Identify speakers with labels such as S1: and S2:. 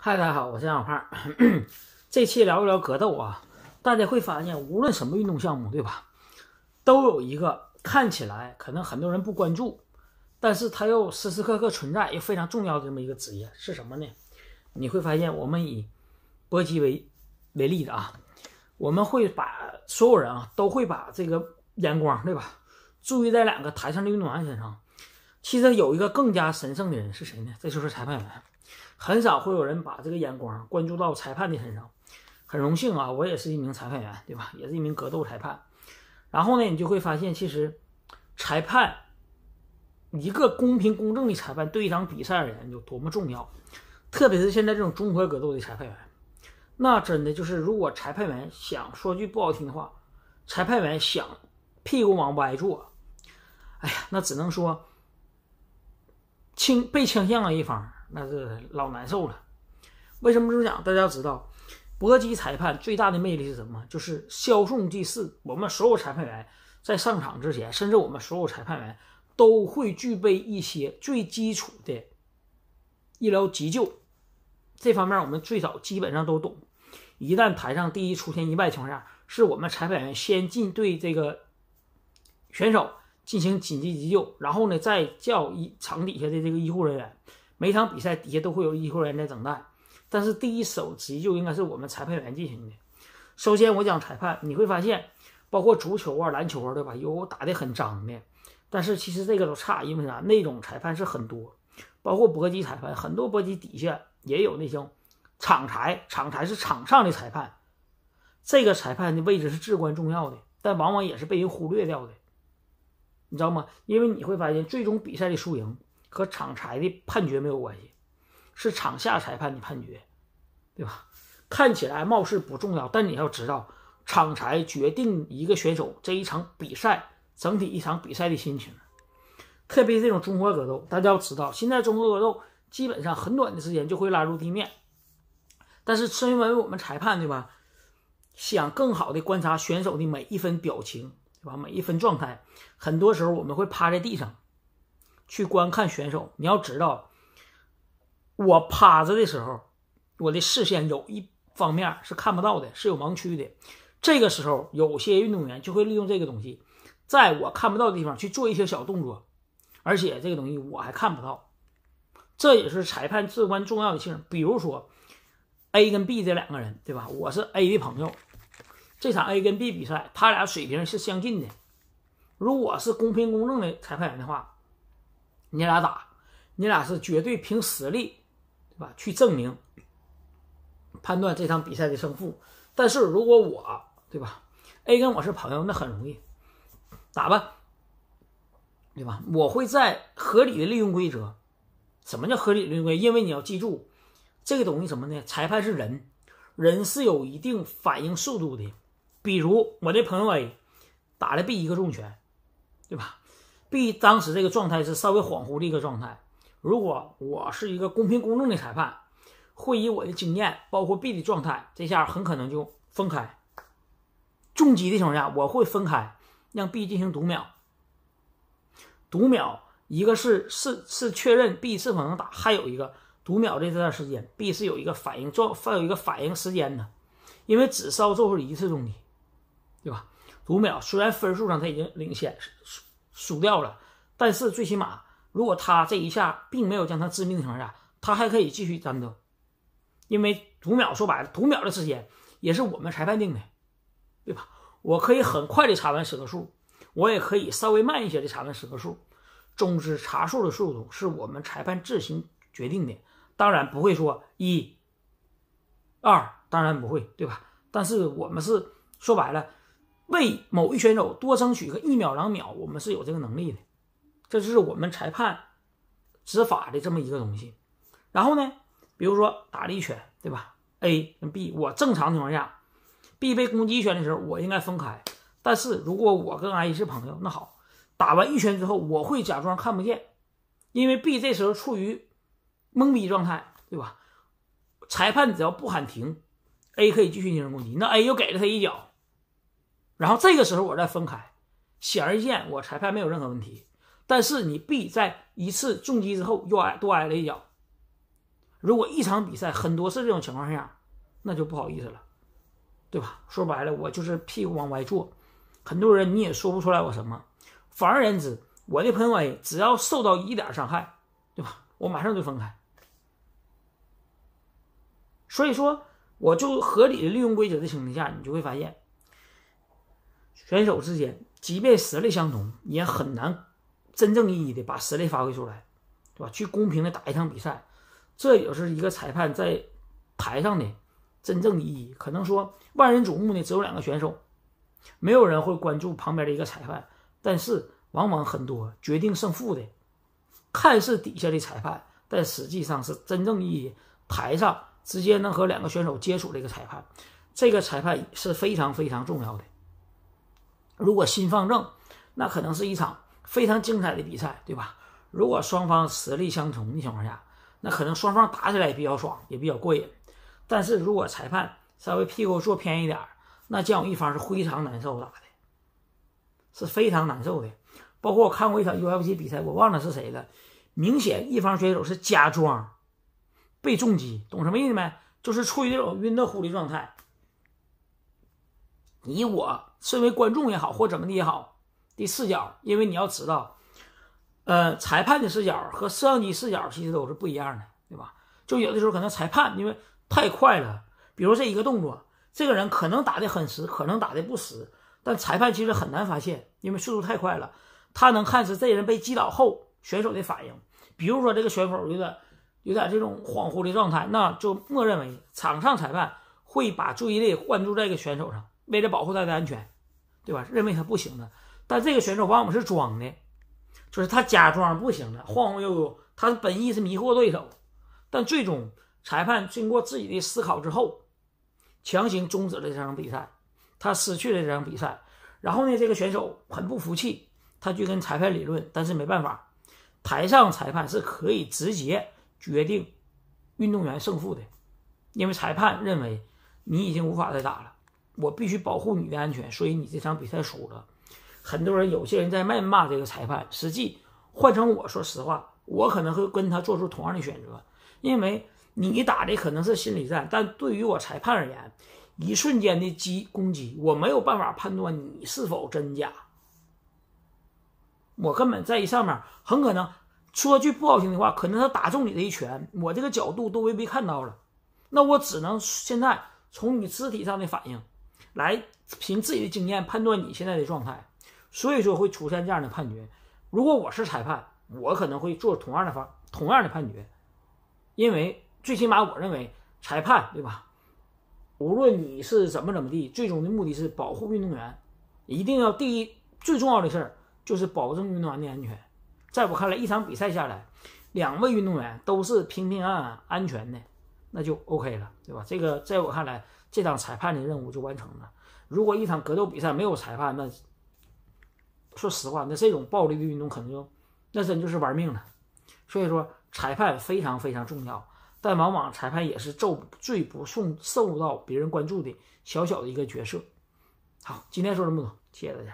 S1: 嗨，大家好，我是小胖。这期聊一聊格斗啊，大家会发现，无论什么运动项目，对吧，都有一个看起来可能很多人不关注，但是它又时时刻刻存在又非常重要的这么一个职业，是什么呢？你会发现，我们以搏击为为例的啊，我们会把所有人啊，都会把这个眼光，对吧，注意在两个台上的运动员身上。其实有一个更加神圣的人是谁呢？这就是裁判员。很少会有人把这个眼光关注到裁判的身上，很荣幸啊，我也是一名裁判员，对吧？也是一名格斗裁判。然后呢，你就会发现，其实裁判一个公平公正的裁判，对一场比赛而言有多么重要。特别是现在这种综合格斗的裁判员，那真的就是，如果裁判员想说句不好听的话，裁判员想屁股往歪坐，哎呀，那只能说轻被倾向了一方。那是老难受了。为什么这么讲？大家知道，搏击裁判最大的魅力是什么？就是消送第四，我们所有裁判员在上场之前，甚至我们所有裁判员都会具备一些最基础的医疗急救。这方面我们最早基本上都懂。一旦台上第一出现意外情况下，是我们裁判员先进对这个选手进行紧急急救，然后呢再叫一场底下的这个医护人员。每场比赛底下都会有医护人员在等待，但是第一手急救应该是我们裁判员进行的。首先我讲裁判，你会发现，包括足球啊、篮球啊，对吧？有打得很脏的，但是其实这个都差，因为啥？那种裁判是很多，包括搏击裁判，很多搏击底下也有那种场裁，场裁是场上的裁判，这个裁判的位置是至关重要的，但往往也是被人忽略掉的，你知道吗？因为你会发现，最终比赛的输赢。和场裁的判决没有关系，是场下裁判的判决，对吧？看起来貌似不重要，但你要知道，场裁决定一个选手这一场比赛整体一场比赛的心情，特别这种综合格斗，大家要知道，现在综合格斗基本上很短的时间就会拉入地面，但是因为我们裁判对吧，想更好的观察选手的每一分表情，对吧？每一分状态，很多时候我们会趴在地上。去观看选手，你要知道，我趴着的时候，我的视线有一方面是看不到的，是有盲区的。这个时候，有些运动员就会利用这个东西，在我看不到的地方去做一些小动作，而且这个东西我还看不到。这也是裁判至关重要的性。比如说，A 跟 B 这两个人，对吧？我是 A 的朋友，这场 A 跟 B 比赛，他俩水平是相近的。如果是公平公正的裁判员的话，你俩打，你俩是绝对凭实力，对吧？去证明、判断这场比赛的胜负。但是如果我，对吧？A 跟我是朋友，那很容易，打吧，对吧？我会在合理的利用规则。什么叫合理利用规则？因为你要记住，这个东西什么呢？裁判是人，人是有一定反应速度的。比如我这朋友 A 打了 B 一个重拳，对吧？B 当时这个状态是稍微恍惚的一个状态。如果我是一个公平公正的裁判，会以我的经验，包括 B 的状态，这下很可能就分开重击的情况下，我会分开让 B 进行读秒。读秒一个是是是确认 B 是否能打，还有一个读秒这这段时间 B 是有一个反应状，有一个反应时间的，因为只做受一次重击，对吧？读秒虽然分数上他已经领先。输掉了，但是最起码，如果他这一下并没有将他致命伤呀，他还可以继续战斗，因为读秒说白了，读秒的时间也是我们裁判定的，对吧？我可以很快的查完十个数，我也可以稍微慢一些的查完十个数，总之查数的速度是我们裁判自行决定的，当然不会说一、二，当然不会，对吧？但是我们是说白了。为某一选手多争取个一秒两秒，我们是有这个能力的，这就是我们裁判执法的这么一个东西。然后呢，比如说打了一拳，对吧？A 跟 B，我正常情况下，B 被攻击拳的时候，我应该分开。但是如果我跟 A 是朋友，那好，打完一拳之后，我会假装看不见，因为 B 这时候处于懵逼状态，对吧？裁判只要不喊停，A 可以继续进行攻击。那 A 又给了他一脚。然后这个时候我再分开，显而易见我裁判没有任何问题。但是你 B 在一次重击之后又挨多挨了一脚，如果一场比赛很多次这种情况下，那就不好意思了，对吧？说白了，我就是屁股往外坐，很多人你也说不出来我什么。反而言之，我的朋友 A 只要受到一点伤害，对吧？我马上就分开。所以说，我就合理的利用规则的情况下，你就会发现。选手之间，即便实力相同，也很难真正意义的把实力发挥出来，对吧？去公平的打一场比赛，这也是一个裁判在台上的真正意义。可能说万人瞩目的只有两个选手，没有人会关注旁边的一个裁判，但是往往很多决定胜负的，看似底下的裁判，但实际上是真正意义台上直接能和两个选手接触的一个裁判，这个裁判是非常非常重要的。如果心放正，那可能是一场非常精彩的比赛，对吧？如果双方实力相同的情况下，那可能双方打起来也比较爽，也比较过瘾。但是如果裁判稍微屁股坐偏一点儿，那将有一方是非常难受打的？是非常难受的。包括我看过一场 UFC 比赛，我忘了是谁了，明显一方选手是假装被重击，懂什么意思没？就是处于一种晕的糊的状态。你我身为观众也好，或怎么的也好，的视角，因为你要知道，呃，裁判的视角和摄像机视角其实都是不一样的，对吧？就有的时候可能裁判因为太快了，比如这一个动作，这个人可能打的很实，可能打的不实，但裁判其实很难发现，因为速度太快了。他能看是这人被击倒后选手的反应，比如说这个选手有点有点这种恍惚的状态，那就默认为场上裁判会把注意力关注在一个选手上。为了保护他的安全，对吧？认为他不行了，但这个选手往往是装的，就是他假装不行了，晃晃悠悠。他的本意是迷惑对手，但最终裁判经过自己的思考之后，强行终止了这场比赛，他失去了这场比赛。然后呢，这个选手很不服气，他去跟裁判理论，但是没办法，台上裁判是可以直接决定运动员胜负的，因为裁判认为你已经无法再打了。我必须保护你的安全，所以你这场比赛输了。很多人，有些人在谩骂这个裁判。实际换成我说实话，我可能会跟他做出同样的选择，因为你打的可能是心理战，但对于我裁判而言，一瞬间的击攻击，我没有办法判断你是否真假。我根本在上面，很可能说句不好听的话，可能他打中你的一拳，我这个角度都微微看到了。那我只能现在从你肢体上的反应。来凭自己的经验判断你现在的状态，所以说会出现这样的判决。如果我是裁判，我可能会做同样的方同样的判决，因为最起码我认为裁判对吧？无论你是怎么怎么地，最终的目的是保护运动员，一定要第一最重要的事儿就是保证运动员的安全。在我看来，一场比赛下来，两位运动员都是平平安安、安全的，那就 OK 了，对吧？这个在我看来。这场裁判的任务就完成了。如果一场格斗比赛没有裁判，那说实话，那这种暴力的运动可能就，那真就是玩命了。所以说，裁判非常非常重要，但往往裁判也是受最不受受到别人关注的小小的一个角色。好，今天说这么多，谢谢大家。